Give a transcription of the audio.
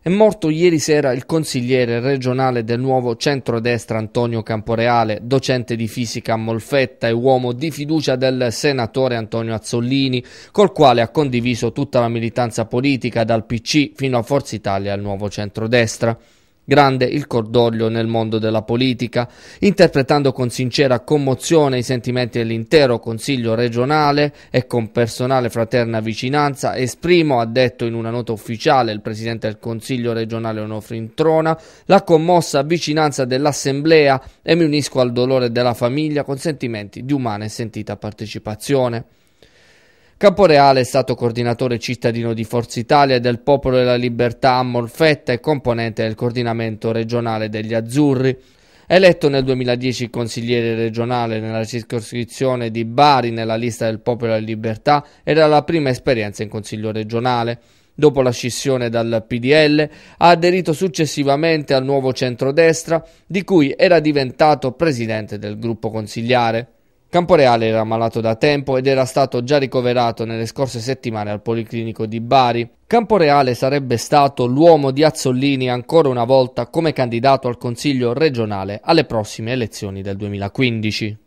È morto ieri sera il consigliere regionale del nuovo centrodestra Antonio Camporeale, docente di fisica a Molfetta e uomo di fiducia del senatore Antonio Azzollini, col quale ha condiviso tutta la militanza politica dal PC fino a Forza Italia al nuovo centrodestra. Grande il cordoglio nel mondo della politica, interpretando con sincera commozione i sentimenti dell'intero Consiglio regionale e con personale fraterna vicinanza esprimo, ha detto in una nota ufficiale il Presidente del Consiglio regionale Onofri Introna, la commossa vicinanza dell'Assemblea e mi unisco al dolore della famiglia con sentimenti di umana e sentita partecipazione. Caporeale è stato coordinatore cittadino di Forza Italia del Popolo della Libertà a Molfetta e componente del coordinamento regionale degli Azzurri. Eletto nel 2010 consigliere regionale nella circoscrizione di Bari nella lista del Popolo della Libertà, era la prima esperienza in consiglio regionale. Dopo la scissione dal PDL, ha aderito successivamente al nuovo centrodestra, di cui era diventato presidente del gruppo consigliare. Camporeale era malato da tempo ed era stato già ricoverato nelle scorse settimane al Policlinico di Bari. Camporeale sarebbe stato l'uomo di Azzollini ancora una volta come candidato al Consiglio regionale alle prossime elezioni del 2015.